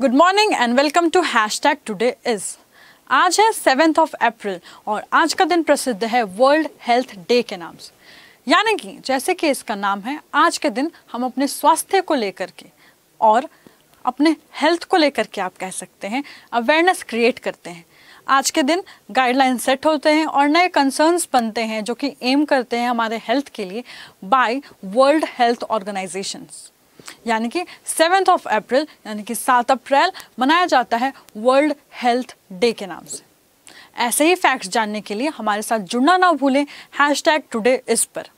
good morning and welcome to hashtag today is आज है seventh of April और आज का दिन प्रसिद्ध है वर्ल्ड हेल्थ डे के नाम से यानी कि जैसे कि इसका नाम है आज के दिन हम अपने स्वास्थ्य को लेकर के और अपने हेल्थ को लेकर के आप कह सकते हैं अवेयरनेस क्रिएट करते हैं आज के दिन गाइडलाइन सेट होते हैं और नए कंसर्न्स बनते हैं जो कि एम करते हैं हमारे हेल्थ के लिए बाय वर्ल्ड हेल्थ ऑर्गेनाइजेशंस यानी कि सेवेंथ ऑफ अप्रैल यानी कि सात अप्रैल मनाया जाता है वर्ल्ड हेल्थ डे के नाम से ऐसे ही फैक्ट्स जानने के लिए हमारे साथ जुड़ना ना भूलें हैश टैग टुडे इस पर